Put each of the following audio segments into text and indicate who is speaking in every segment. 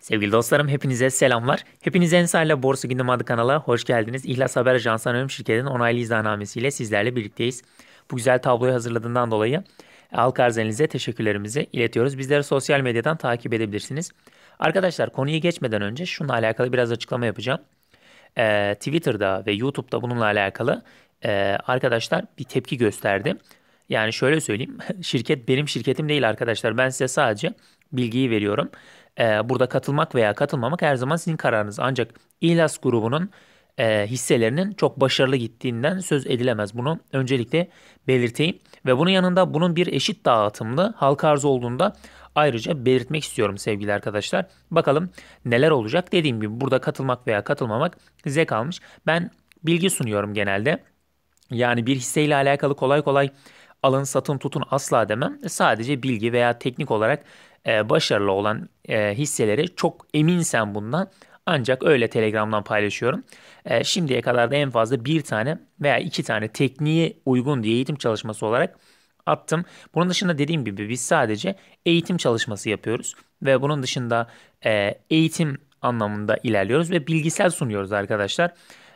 Speaker 1: Sevgili dostlarım hepinize selamlar. Hepiniz Ensar'la Borsa Gündem adı kanala hoş geldiniz. İhlas Haber Ajans Anonim Şirketi'nin onaylı iznanamesiyle sizlerle birlikteyiz. Bu güzel tabloyu hazırladığından dolayı halk arzeninize teşekkürlerimizi iletiyoruz. Bizleri sosyal medyadan takip edebilirsiniz. Arkadaşlar konuyu geçmeden önce şununla alakalı biraz açıklama yapacağım. Ee, Twitter'da ve YouTube'da bununla alakalı e, arkadaşlar bir tepki gösterdi. Yani şöyle söyleyeyim şirket benim şirketim değil arkadaşlar ben size sadece bilgiyi veriyorum. Ee, burada katılmak veya katılmamak her zaman sizin kararınız. Ancak İhlas grubunun e, hisselerinin çok başarılı gittiğinden söz edilemez. Bunu öncelikle belirteyim. Ve bunun yanında bunun bir eşit dağıtımlı halka arz olduğunda ayrıca belirtmek istiyorum sevgili arkadaşlar. Bakalım neler olacak. Dediğim gibi burada katılmak veya katılmamak size kalmış. Ben bilgi sunuyorum genelde. Yani bir hisseyle alakalı kolay kolay alın satın tutun asla demem. Sadece bilgi veya teknik olarak e, başarılı olan e, hisseleri çok eminsen bundan ancak öyle Telegram'dan paylaşıyorum. E, şimdiye kadar da en fazla bir tane veya iki tane tekniğe uygun diye eğitim çalışması olarak attım. Bunun dışında dediğim gibi biz sadece eğitim çalışması yapıyoruz ve bunun dışında e, eğitim anlamında ilerliyoruz ve bilgisel sunuyoruz arkadaşlar.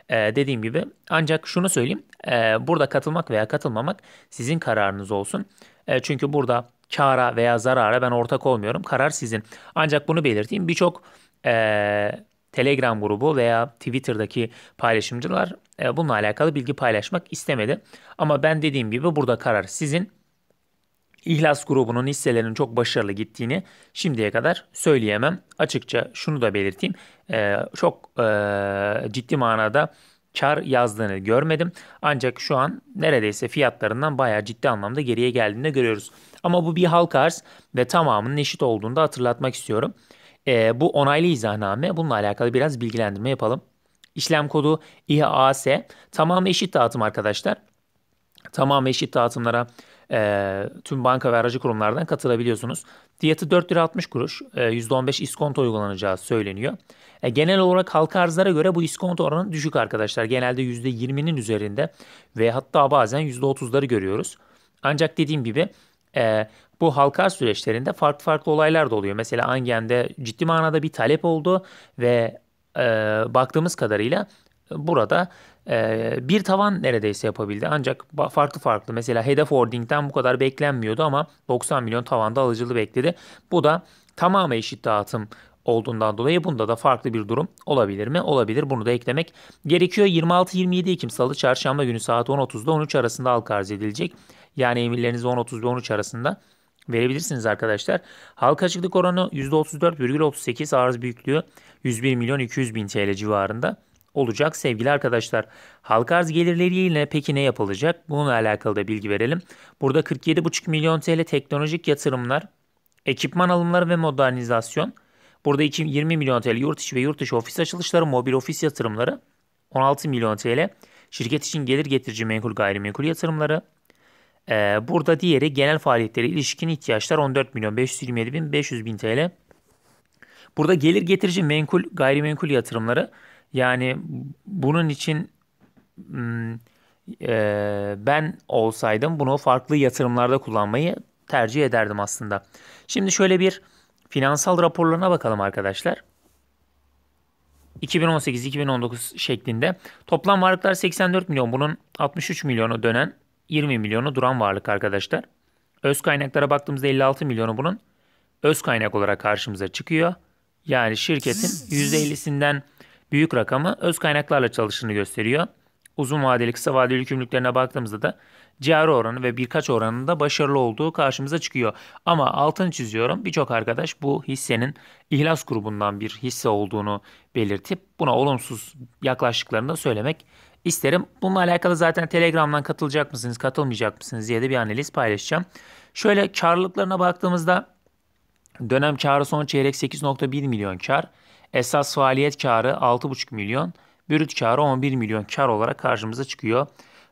Speaker 1: Ee, dediğim gibi ancak şunu söyleyeyim. E, burada katılmak veya katılmamak sizin kararınız olsun. E, çünkü burada kara veya zarara ben ortak olmuyorum. Karar sizin. Ancak bunu belirteyim. Birçok e, Telegram grubu veya Twitter'daki paylaşımcılar e, bununla alakalı bilgi paylaşmak istemedi. Ama ben dediğim gibi burada karar sizin. İhlas grubunun hisselerinin çok başarılı gittiğini şimdiye kadar söyleyemem. Açıkça şunu da belirteyim. E, çok e, ciddi manada kar yazdığını görmedim. Ancak şu an neredeyse fiyatlarından bayağı ciddi anlamda geriye geldiğini de görüyoruz. Ama bu bir halka arz ve tamamının eşit olduğunu da hatırlatmak istiyorum. E, bu onaylı izahname bununla alakalı biraz bilgilendirme yapalım. İşlem kodu İHAS tamamı eşit dağıtım arkadaşlar. Tamamı eşit dağıtımlara e, tüm banka ve aracı kurumlardan katılabiliyorsunuz. Fiyatı 4 lira 60 kuruş, e, %15 iskonto uygulanacağı söyleniyor. E, genel olarak halka arzlara göre bu iskonto oranı düşük arkadaşlar. Genelde %20'nin üzerinde ve hatta bazen %30'ları görüyoruz. Ancak dediğim gibi e, bu halka süreçlerinde farklı farklı olaylar da oluyor. Mesela Angen'de ciddi manada bir talep oldu ve e, baktığımız kadarıyla burada ee, bir tavan neredeyse yapabildi. Ancak farklı farklı mesela hedef holdingden bu kadar beklenmiyordu ama 90 milyon tavanda alıcılı bekledi. Bu da tamamen eşit dağıtım olduğundan dolayı bunda da farklı bir durum olabilir mi? Olabilir. Bunu da eklemek gerekiyor. 26-27 Ekim Salı çarşamba günü saat 10.30'da 13 arasında halka arz edilecek. Yani emirlerinizi 10.30'da 13 arasında verebilirsiniz arkadaşlar. Halka açıklık oranı %34,38 arz büyüklüğü 101 milyon 200 bin TL civarında olacak sevgili arkadaşlar. Halka arz gelirleri yine peki ne yapılacak? Bununla alakalı da bilgi verelim. Burada 47,5 milyon TL teknolojik yatırımlar, ekipman alımları ve modernizasyon. Burada 20 milyon TL yurt içi ve yurt dışı ofis açılışları, mobil ofis yatırımları. 16 milyon TL şirket için gelir getirici menkul gayrimenkul yatırımları. Ee, burada diğeri genel faaliyetlere ilişkin ihtiyaçlar 14 milyon 527 bin 500 bin TL. Burada gelir getirici menkul gayrimenkul yatırımları yani bunun için hmm, e, ben olsaydım bunu farklı yatırımlarda kullanmayı tercih ederdim aslında. Şimdi şöyle bir finansal raporlarına bakalım arkadaşlar. 2018-2019 şeklinde toplam varlıklar 84 milyon. Bunun 63 milyonu dönen 20 milyonu duran varlık arkadaşlar. Öz kaynaklara baktığımızda 56 milyonu bunun öz kaynak olarak karşımıza çıkıyor. Yani şirketin %50'sinden büyük rakamı öz kaynaklarla çalıştığını gösteriyor. Uzun vadeli kısa vadeli yükümlülüklerine baktığımızda da cari oranı ve birkaç oranında başarılı olduğu karşımıza çıkıyor. Ama altını çiziyorum birçok arkadaş bu hissenin ihlas grubundan bir hisse olduğunu belirtip buna olumsuz yaklaştıklarını da söylemek isterim. Bununla alakalı zaten Telegram'dan katılacak mısınız, katılmayacak mısınız diye de bir analiz paylaşacağım. Şöyle karlılıklarına baktığımızda dönem karı son çeyrek 8.1 milyon kar. Esas faaliyet karı 6,5 milyon, brüt karı 11 milyon kar olarak karşımıza çıkıyor.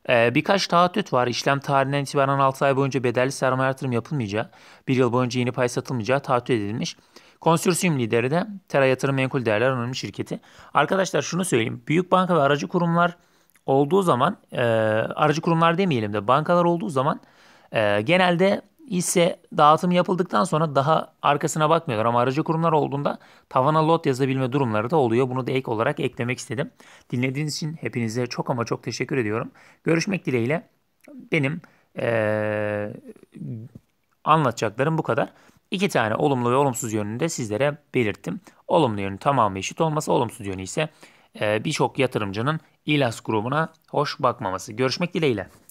Speaker 1: Ee, birkaç taahhüt var. İşlem tarihinden itibaren 6 ay boyunca bedelli sermaye yatırım yapılmayacağı, 1 yıl boyunca yeni pay satılmayacağı taahhüt edilmiş. Konsorsiyum lideri de Tera Yatırım Menkul Değerler Anonim Şirketi. Arkadaşlar şunu söyleyeyim. Büyük banka ve aracı kurumlar olduğu zaman, e, aracı kurumlar demeyelim de bankalar olduğu zaman e, genelde ise dağıtım yapıldıktan sonra daha arkasına bakmıyorlar ama aracı kurumlar olduğunda tavana lot yazabilme durumları da oluyor. Bunu da ek olarak eklemek istedim. Dinlediğiniz için hepinize çok ama çok teşekkür ediyorum. Görüşmek dileğiyle benim ee, anlatacaklarım bu kadar. İki tane olumlu ve olumsuz yönünü de sizlere belirttim. Olumlu yönü tamamı eşit olması, olumsuz yönü ise birçok yatırımcının İlas grubuna hoş bakmaması. Görüşmek dileğiyle.